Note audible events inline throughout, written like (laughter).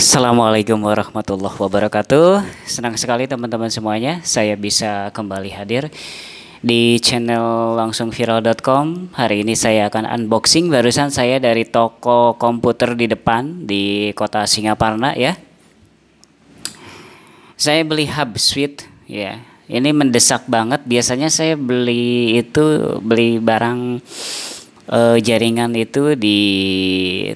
Assalamualaikum warahmatullahi wabarakatuh. Senang sekali teman-teman semuanya, saya bisa kembali hadir di channel langsungviral.com. Hari ini saya akan unboxing barusan saya dari toko komputer di depan di kota Singaparna ya. Saya beli hub suite ya. Ini mendesak banget. Biasanya saya beli itu beli barang uh, jaringan itu di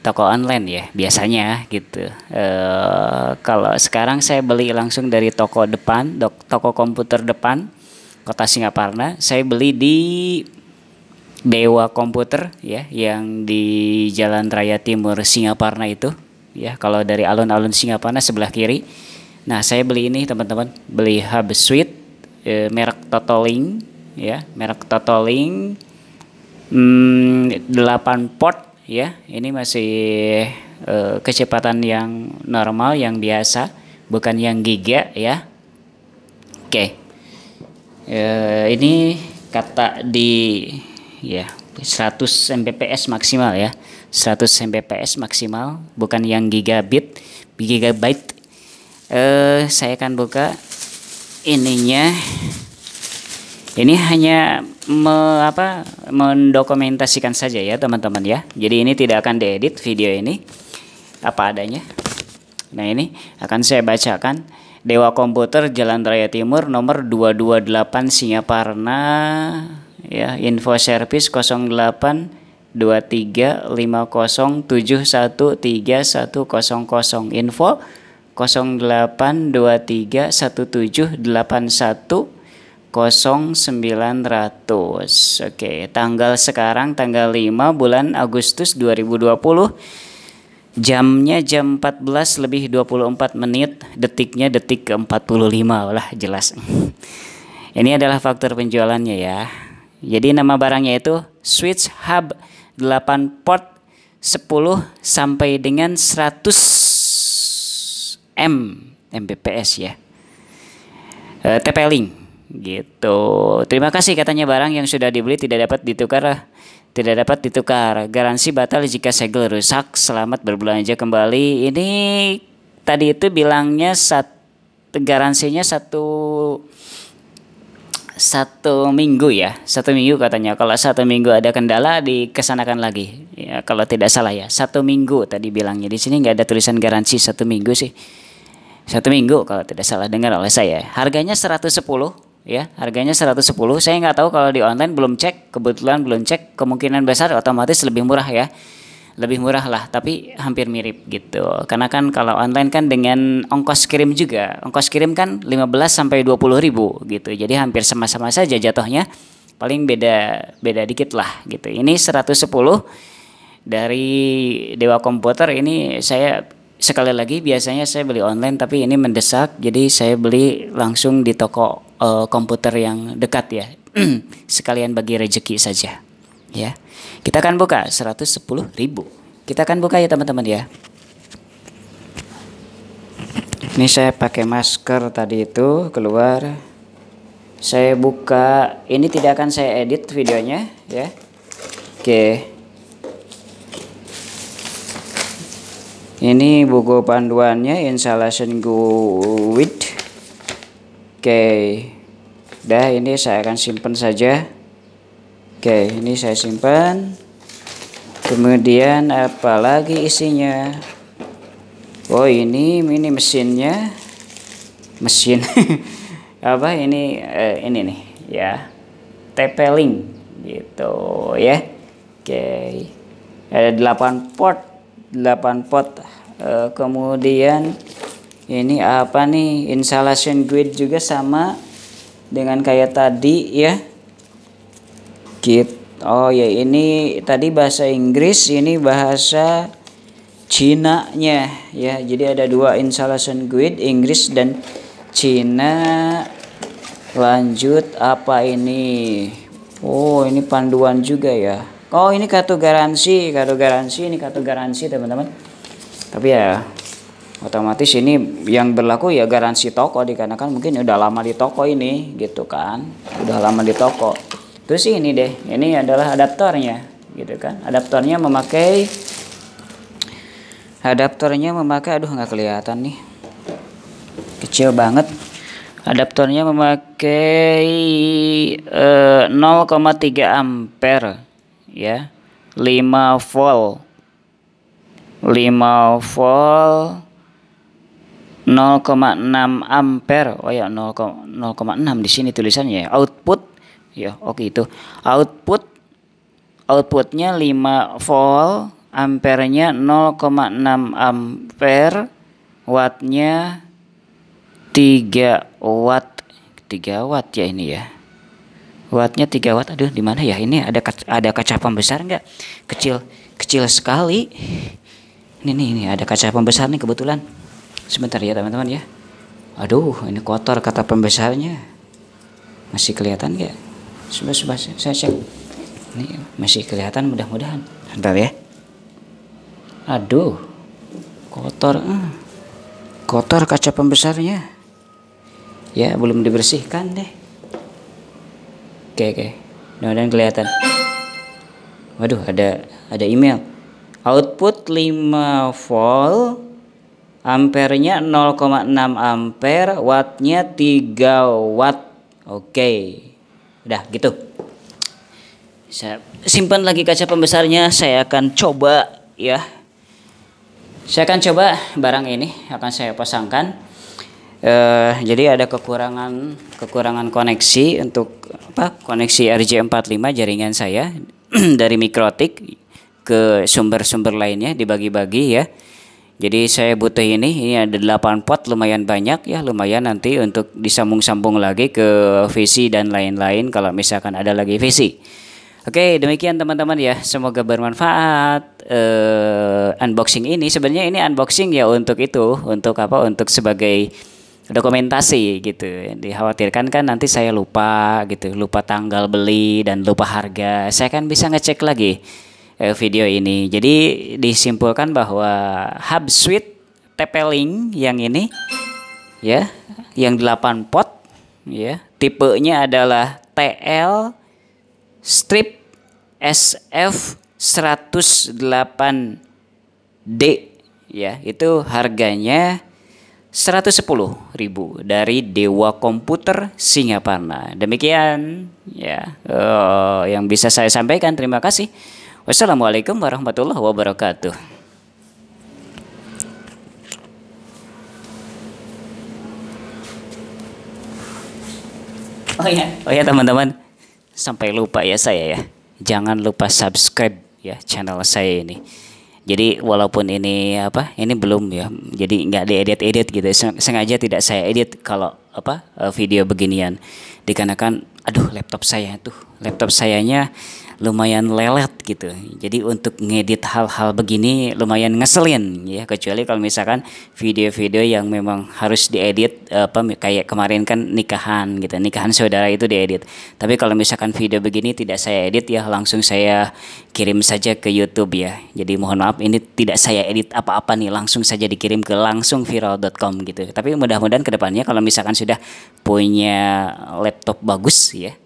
toko online ya biasanya gitu. Uh, kalau sekarang saya beli langsung dari toko depan, dok, toko komputer depan kota Singaparna. Saya beli di Dewa Komputer ya yang di Jalan Raya Timur Singaparna itu ya kalau dari alun-alun Singaparna sebelah kiri. Nah saya beli ini teman-teman beli Hub Suite e, merek Totoling ya merek Totoling hmm, 8 port ya ini masih eh, kecepatan yang normal yang biasa bukan yang giga ya oke okay. eh, ini kata di ya 100 Mbps maksimal ya 100 Mbps maksimal bukan yang gigabit gigabyte eh, saya akan buka ininya ini hanya me, apa, mendokumentasikan saja ya teman-teman ya. Jadi ini tidak akan diedit video ini apa adanya. Nah ini akan saya bacakan Dewa Komputer Jalan Raya Timur nomor 228 Singaparna ya info service 08 2350713100 info 08231781 0900. Oke, tanggal sekarang tanggal 5 bulan Agustus 2020. Jamnya jam 14 lebih 24 menit, detiknya detik ke-45 lah jelas. Ini adalah faktor penjualannya ya. Jadi nama barangnya itu Switch Hub 8 port 10 sampai dengan 100 M Mbps ya. Uh, eh, TP-Link Gitu. Terima kasih katanya barang yang sudah dibeli tidak dapat ditukar tidak dapat ditukar. Garansi batal jika segel rusak. Selamat berbelanja kembali. Ini tadi itu bilangnya satu garansinya satu satu minggu ya satu minggu katanya kalau satu minggu ada kendala dikesanakan lagi ya kalau tidak salah ya satu minggu tadi bilangnya di sini nggak ada tulisan garansi satu minggu sih satu minggu kalau tidak salah dengar oleh saya harganya 110 ya harganya 110 saya nggak tahu kalau di online belum cek kebetulan belum cek kemungkinan besar otomatis lebih murah ya lebih murah lah tapi hampir mirip gitu karena kan kalau online kan dengan ongkos kirim juga ongkos kirim kan 15 sampai 20 ribu gitu jadi hampir sama-sama saja jatuhnya paling beda beda dikit lah gitu ini 110 dari Dewa Komputer ini saya sekali lagi biasanya saya beli online tapi ini mendesak jadi saya beli langsung di toko uh, komputer yang dekat ya. (clears throat) Sekalian bagi rejeki saja. Ya. Kita akan buka 110.000. Kita akan buka ya teman-teman ya. Ini saya pakai masker tadi itu keluar. Saya buka, ini tidak akan saya edit videonya ya. Oke. Ini buku panduannya Installation Guide Oke. Dah ini saya akan simpan saja. Oke, ini saya simpan. Kemudian apalagi isinya? Oh, ini mini mesinnya. Mesin. (laughs) Apa ini eh, ini nih, ya. Tepeling gitu ya. Oke. Ada 8 port, 8 port. Uh, kemudian ini apa nih installation grid juga sama dengan kayak tadi ya git oh ya ini tadi bahasa Inggris ini bahasa Cina nya ya jadi ada dua installation grid Inggris dan Cina lanjut apa ini oh ini panduan juga ya oh ini kartu garansi kartu garansi ini kartu garansi teman-teman tapi ya otomatis ini yang berlaku ya garansi toko dikarenakan mungkin udah lama di toko ini gitu kan udah lama di toko terus ini deh ini adalah adaptornya gitu kan adaptornya memakai adaptornya memakai aduh nggak kelihatan nih kecil banget adaptornya memakai eh, 0,3 ampere ya 5 volt 5 volt 0,6 ampere. Oh ya 0,6 di sini tulisannya ya. Output ya oke okay, itu. Output outputnya 5 volt, ampernya 0,6 ampere, wattnya 3 watt. 3 watt ya ini ya. Wattnya 3 watt. Aduh, di mana ya? Ini ada kaca, ada kaca pembesar enggak? Kecil, kecil sekali. Ini nih, ini ada kaca pembesar nih kebetulan sebentar ya teman-teman ya aduh ini kotor kata pembesarnya masih kelihatan ya sudah sudah saya cek ini masih kelihatan mudah-mudahan sebentar ya aduh kotor eh. kotor kaca pembesarnya ya belum dibersihkan deh oke oke mudah-mudahan kelihatan waduh ada ada email output 5 volt ampernya 0,6 ampere wattnya 3 watt oke okay. udah gitu saya simpan lagi kaca pembesarnya saya akan coba ya saya akan coba barang ini akan saya pasangkan uh, jadi ada kekurangan kekurangan koneksi untuk apa koneksi RJ45 jaringan saya (clears throat) dari mikrotik ke sumber-sumber lainnya dibagi-bagi ya jadi saya butuh ini, ini ada 8 pot lumayan banyak ya, lumayan nanti untuk disambung-sambung lagi ke visi dan lain-lain kalau misalkan ada lagi visi. Oke, demikian teman-teman ya. Semoga bermanfaat uh, unboxing ini. Sebenarnya ini unboxing ya untuk itu, untuk apa? Untuk sebagai dokumentasi gitu. Dikhawatirkan kan nanti saya lupa gitu, lupa tanggal beli dan lupa harga. Saya kan bisa ngecek lagi. Eh, video ini. Jadi disimpulkan bahwa hub switch TP-Link yang ini ya, yang 8 pot ya, tipenya adalah TL strip SF 108D ya, itu harganya 110.000 dari Dewa Komputer Singaparna. Demikian ya uh, yang bisa saya sampaikan. Terima kasih. Wassalamualaikum warahmatullahi wabarakatuh. Oh ya, oh ya teman-teman, sampai lupa ya saya ya. Jangan lupa subscribe ya channel saya ini. Jadi walaupun ini apa, ini belum ya. Jadi nggak diedit-edit gitu. Sengaja tidak saya edit kalau apa eh, video beginian. Dikarenakan, aduh laptop saya tuh, laptop sayanya lumayan lelet gitu. Jadi untuk ngedit hal-hal begini lumayan ngeselin ya kecuali kalau misalkan video-video yang memang harus diedit apa kayak kemarin kan nikahan gitu. Nikahan saudara itu diedit. Tapi kalau misalkan video begini tidak saya edit ya langsung saya kirim saja ke YouTube ya. Jadi mohon maaf ini tidak saya edit apa-apa nih langsung saja dikirim ke langsung viral.com gitu. Tapi mudah-mudahan kedepannya kalau misalkan sudah punya laptop bagus ya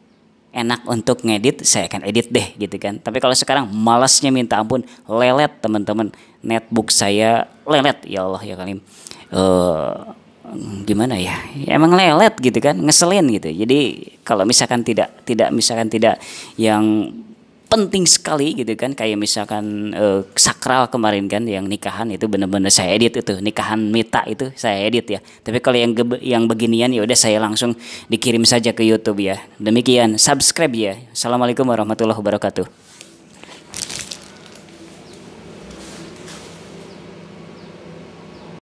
enak untuk ngedit, saya akan edit deh gitu kan. Tapi kalau sekarang malasnya minta ampun, lelet teman-teman. Netbook saya lelet, ya Allah ya Kalim. Uh, gimana ya? ya emang lelet gitu kan ngeselin gitu jadi kalau misalkan tidak tidak misalkan tidak yang penting sekali gitu kan kayak misalkan eh, sakral kemarin kan yang nikahan itu benar-benar saya edit itu nikahan mita itu saya edit ya tapi kalau yang yang beginian ya udah saya langsung dikirim saja ke YouTube ya demikian subscribe ya assalamualaikum warahmatullahi wabarakatuh